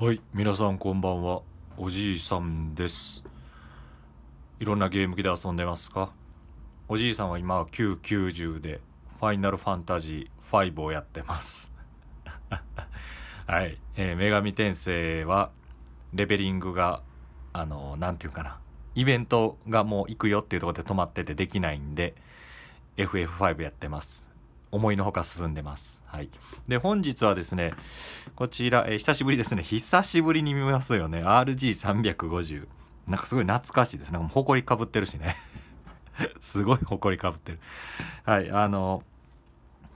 はい皆さんこんばんはおじいさんですいろんなゲーム機で遊んでますかおじいさんは今は990でファイナルファンタジー5をやってます はい、えー、女神転生はレベリングがあの何て言うかなイベントがもう行くよっていうとこで止まっててできないんで FF5 やってます思いのほか進んでます。はい。で、本日はですね、こちら、えー、久しぶりですね。久しぶりに見ますよね。RG350。なんかすごい懐かしいですね。もう埃かぶってるしね。すごい埃かぶってる。はい、あの、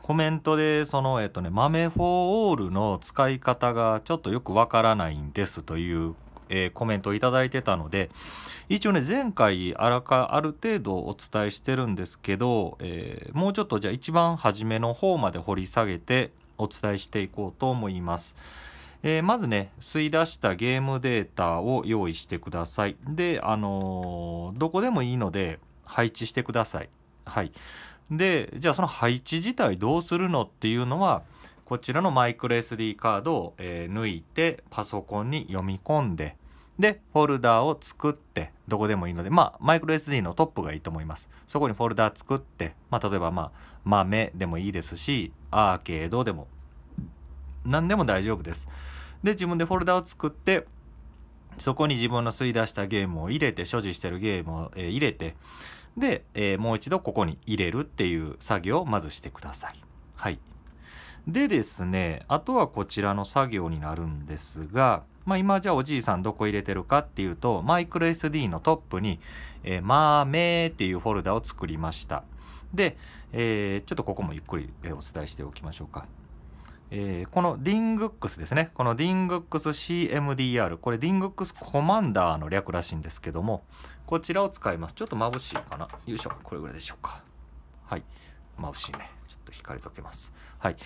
コメントで、その、えっとね、豆フォーオールの使い方がちょっとよくわからないんですというえー、コメントをだいてたので一応ね前回あらかある程度お伝えしてるんですけど、えー、もうちょっとじゃあ一番初めの方まで掘り下げてお伝えしていこうと思います。えー、まずね吸い出したゲームデータを用意してください。であのどこでもいいので配置してください。はい、でじゃあその配置自体どうするのっていうのはこちらのマイクロ SD カードを、えー、抜いてパソコンに読み込んででフォルダーを作ってどこでもいいのでまあマイクロ SD のトップがいいと思いますそこにフォルダー作ってまあ例えばまあ豆でもいいですしアーケードでも何でも大丈夫ですで自分でフォルダを作ってそこに自分の吸い出したゲームを入れて所持してるゲームを、えー、入れてで、えー、もう一度ここに入れるっていう作業をまずしてくださいはいでですねあとはこちらの作業になるんですが、まあ、今じゃあおじいさんどこ入れてるかっていうとマイクロ SD のトップに「えー、マーっていうフォルダを作りましたで、えー、ちょっとここもゆっくりお伝えしておきましょうか。えー、この DingX ですね。この DingXCMDR。これ DingX コマンダーの略らしいんですけども、こちらを使います。ちょっと眩しいかな。よいしょ。これぐらいでしょうか。はい。眩しいね。と光りかけます。はい。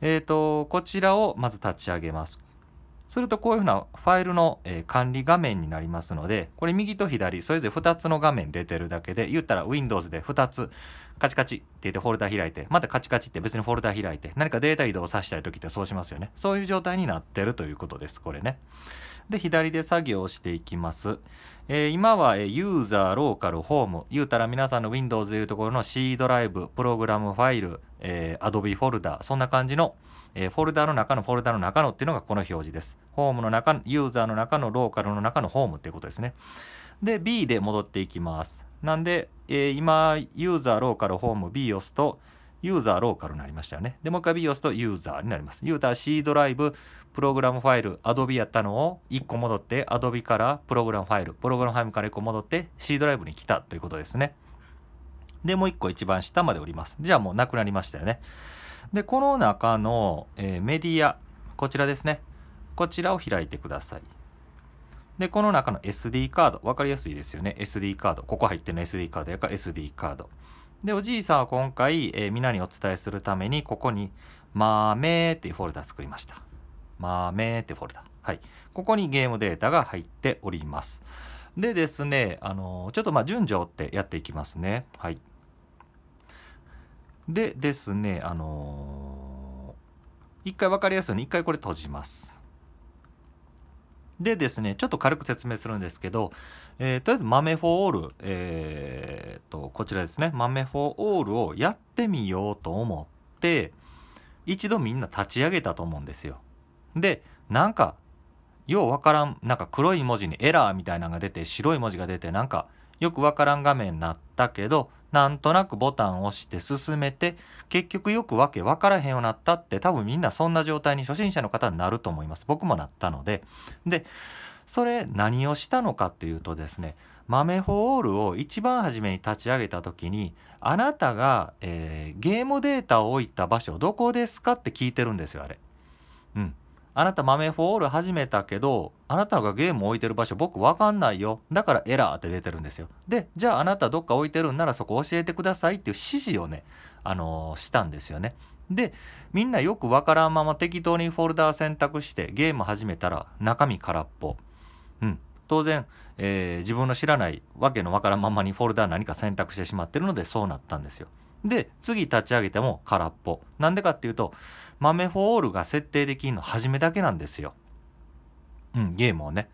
えっ、ー、と、こちらをまず立ち上げます。するとこういうふうなファイルの、え管理画面になりますのでこれ右と左それぞれ2つの画面出てるだけで言ったら Windows で2つカチカチって言ってフォルダ開いてまたカチカチって別にフォルダ開いて何かデータ移動させたい時ってそうしますよねそういう状態になってるということですこれねで左で作業していきます、えー、今は、えユーザーローカルホーム言うたら皆さんの Windows でいうところの C ドライブプログラムファイル、えー、Adobe フォルダそんな感じのえー、フォルダの中のフォルダの中のっていうのがこの表示です。ホームの中、ユーザーの中のローカルの中のホームっていうことですね。で、B で戻っていきます。なんで、えー、今、ユーザー、ローカル、ホーム、B を押すと、ユーザー、ローカルになりましたよね。で、もう一回 B を押すとユーザーになります。ユーザー C ドライブ、プログラムファイル、Adobe やったのを1個戻って、Adobe からプログラムファイル、プログラムファイルから1個戻って C ドライブに来たということですね。で、もう1個一番下まで降ります。じゃあもうなくなりましたよね。でこの中の、えー、メディアこちらですねこちらを開いてくださいでこの中の SD カード分かりやすいですよね SD カードここ入ってるの SD カードやから SD カードでおじいさんは今回、えー、皆にお伝えするためにここに「豆」っていうフォルダ作りましたーってフォルダはいここにゲームデータが入っておりますでですねあのー、ちょっとまあ順序を追ってやっていきますねはいでですねあのー、一回分かりやすいように一回これ閉じますでですねちょっと軽く説明するんですけど、えー、とりあえず豆フォオール、えーと、こちらですね豆フォオールをやってみようと思って一度みんな立ち上げたと思うんですよでなんかようわからんなんか黒い文字にエラーみたいなのが出て白い文字が出てなんか「よくわからん画面になったけど、なんとなくボタンを押して進めて、結局よくわけわからへんようになったって多分みんなそんな状態に初心者の方になると思います。僕もなったので。で、それ何をしたのかっていうとですね、豆ホールを一番初めに立ち上げた時に、あなたが、えー、ゲームデータを置いた場所どこですかって聞いてるんですよ、あれ。うん。あなた豆フォール始めたけど、あなたがゲーム置いてる場所僕わかんないよ。だからエラーって出てるんですよ。で、じゃああなたどっか置いてるんならそこ教えてくださいっていう指示をね、あのー、したんですよね。で、みんなよくわからんまま適当にフォルダー選択してゲーム始めたら中身空っぽ。うん。当然、えー、自分の知らないわけのわからんままにフォルダー何か選択してしまってるのでそうなったんですよ。で次立ち上げても空っぽなんでかっていうと豆フォールが設定できるの初めだけなんですようんゲームをね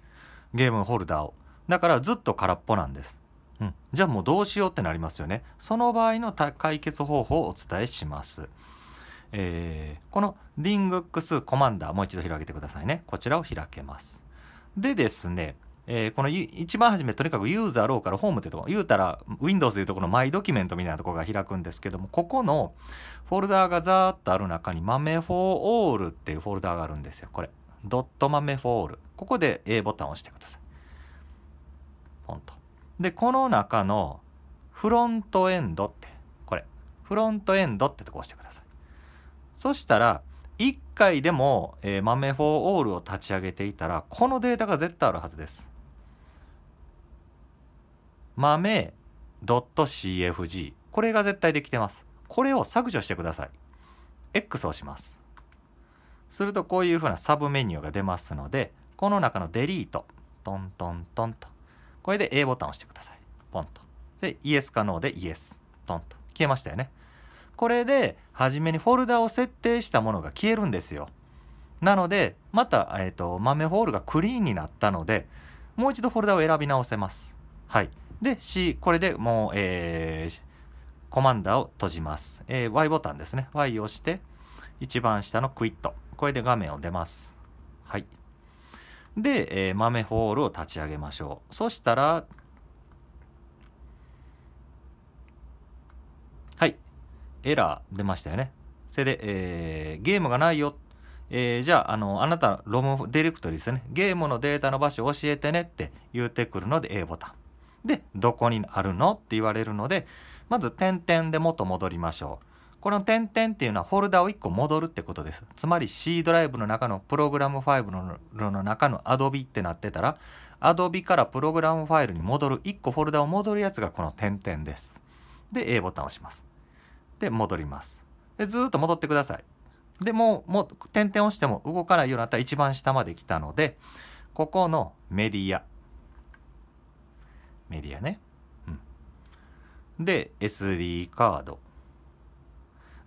ゲームホルダーをだからずっと空っぽなんです、うん、じゃあもうどうしようってなりますよねその場合の解決方法をお伝えしますえー、この DingX コマンダーもう一度開けてくださいねこちらを開けますでですねえー、この一番初めとにかくユーザーローからホームってうとこ言うたら Windows でいうとこのマイドキュメントみたいなとこが開くんですけどもここのフォルダーがザーッとある中に豆フォーオールっていうフォルダーがあるんですよこれドット豆フォールここで A ボタンを押してくださいポンとでこの中のフロントエンドってこれフロントエンドってとこ押してくださいそしたら1回でも、えー、豆フォーオールを立ち上げていたらこのデータが絶対あるはずです豆 .cfg これが絶対できてます。これを削除してください。X を押します。するとこういうふうなサブメニューが出ますので、この中のデリート、トントントンと。これで A ボタンを押してください。ポンと。で、イエスか能でイエス。トンと。消えましたよね。これで、初めにフォルダを設定したものが消えるんですよ。なので、また、えっ、ー、と、豆フォールがクリーンになったので、もう一度フォルダを選び直せます。はい。で C これでもう、えー、コマンダーを閉じます、えー、Y ボタンですね Y を押して一番下のクイットこれで画面を出ますはいで、えー、豆ホールを立ち上げましょうそしたらはいエラー出ましたよねそれで、えー、ゲームがないよえー、じゃあ、あの、あなた、ロムディレクトリですね。ゲームのデータの場所を教えてねって言うてくるので A ボタン。でどこにあるのって言われるのでまず点々で元戻りましょうこの点々っていうのはフォルダを1個戻るってことですつまり C ドライブの中のプログラムファイルのの中の Adobe ってなってたら Adobe からプログラムファイルに戻る1個フォルダを戻るやつがこの点々ですで A ボタンを押しますで戻りますでずっと戻ってくださいでもうもう点々押しても動かないようになったら一番下まで来たのでここのメディアメディアね。うん、で SD カード。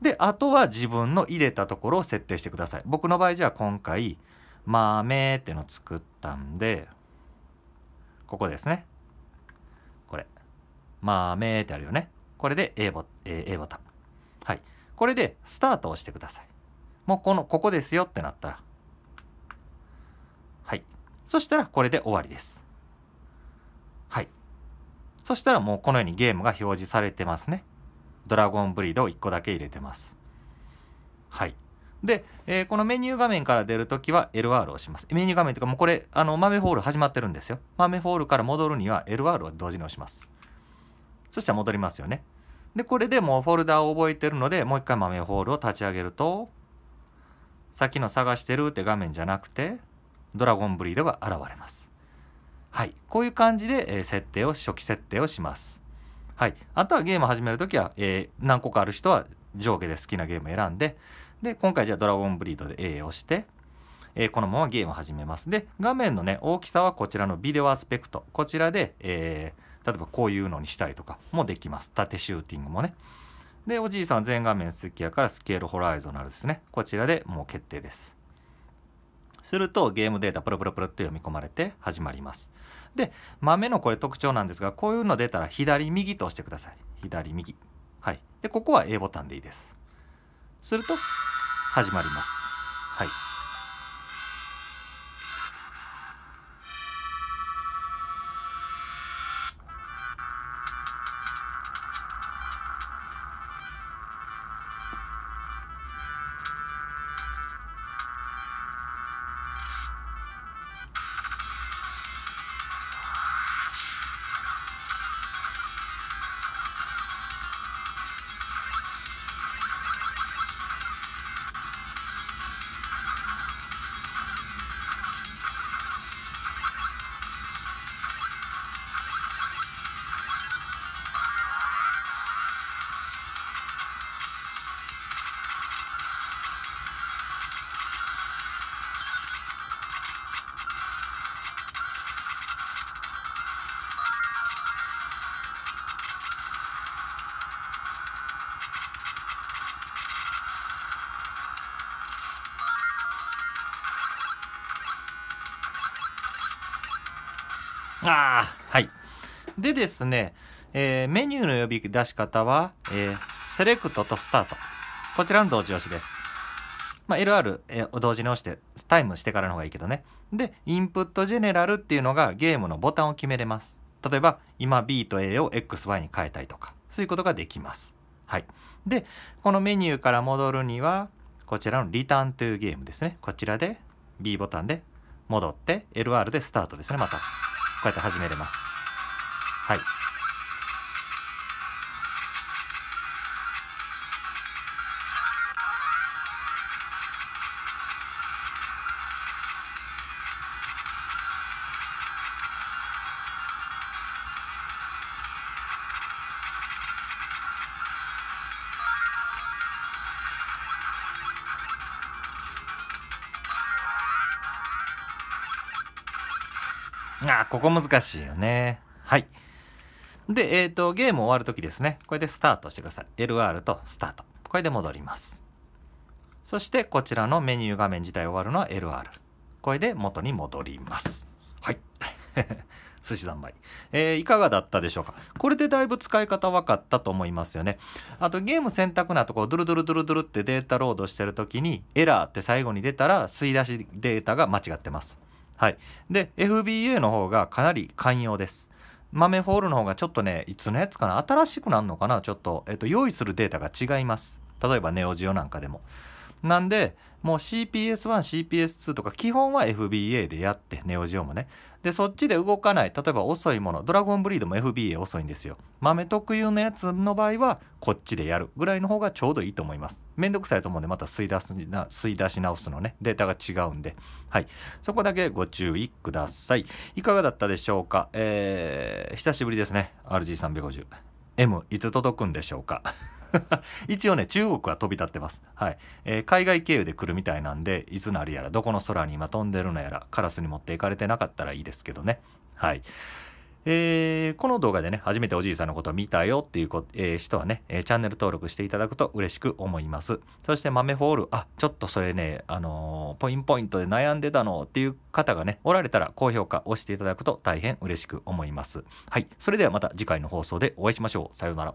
であとは自分の入れたところを設定してください。僕の場合じゃあ今回「豆」っての作ったんでここですね。これ。豆ってあるよね。これで A ボ,、え A ボタン。はい。これでスタートを押してください。もうこの、ここですよってなったら。はい。そしたらこれで終わりです。はい。そしたらもうこのようにゲームが表示されてますね。ドラゴンブリードを1個だけ入れてます。はい。で、えー、このメニュー画面から出るときは LR をします。メニュー画面というか、もうこれ、あの、豆ホール始まってるんですよ。豆ホールから戻るには LR を同時に押します。そしたら戻りますよね。で、これでもうフォルダを覚えてるので、もう一回豆ホールを立ち上げると、さっきの探してるって画面じゃなくて、ドラゴンブリードが現れます。はい、こういう感じで、え設定を初期設定をします。はい、あとはゲーム始めるときは、えー、何個かある人は上下で好きなゲーム選んでで今回じゃあドラゴンブリードで A をして、えー、このままゲームを始めます。で画面のね大きさはこちらのビデオアスペクトこちらで、えー、例えばこういうのにしたりとかもできます縦シューティングもね。でおじいさん全画面好きやからスケールホライゾナルですねこちらでもう決定です。するとゲームデータプロプロプロって読み込まれて始まりますで豆のこれ特徴なんですがこういうの出たら左右と押してください左右はいでここは A ボタンでいいですすると始まりますはいあはい。でですね、えー、メニューの呼び出し方は、えー、セレクトとスタート。こちらの同時押しです。まあ、LR を同時に押して、タイムしてからの方がいいけどね。で、インプットジェネラルっていうのがゲームのボタンを決めれます。例えば、今 B と A を XY に変えたりとか、そういうことができます。はい。で、このメニューから戻るには、こちらのリターントゥーゲームですね。こちらで B ボタンで戻って、LR でスタートですね、また。こうやって始めれます。はい。あここ難しいよね。はい。で、えっ、ー、と、ゲーム終わるときですね。これでスタートしてください。LR とスタート。これで戻ります。そして、こちらのメニュー画面自体終わるのは LR。これで元に戻ります。はい。寿司三昧、えー、いかがだったでしょうかこれでだいぶ使い方分かったと思いますよねあとゲーム選択なとこドゥルドゥルドゥルドゥルってデータロードしてる時にエラーって最後に出たら吸い出しデータが間違ってますはい。で、FBA の方がかなり寛容です。豆フォールの方がちょっとね、いつのやつかな新しくなるのかなちょっと、えっと、用意するデータが違います。例えばネオジオなんかでも。なんで、もう CPS1、CPS2 とか基本は FBA でやって、ネオジオもね。でそっちで動かない例えば遅いものドラゴンブリードも FBA 遅いんですよ豆特有のやつの場合はこっちでやるぐらいの方がちょうどいいと思いますめんどくさいと思うんでまた吸い出すな吸い出し直すのねデータが違うんではいそこだけご注意くださいいかがだったでしょうかえー、久しぶりですね RG350 M いつ届くんでしょうか 一応ね中国は飛び立ってます、はいえー、海外経由で来るみたいなんでいつなるやらどこの空に今飛んでるのやらカラスに持っていかれてなかったらいいですけどねはいえー、この動画でね、初めておじいさんのことを見たよっていうこ、えー、人はね、えー、チャンネル登録していただくと嬉しく思います。そして豆フォール、あ、ちょっとそれね、あのー、ポインポイントで悩んでたのっていう方がね、おられたら高評価をしていただくと大変嬉しく思います。はい。それではまた次回の放送でお会いしましょう。さようなら。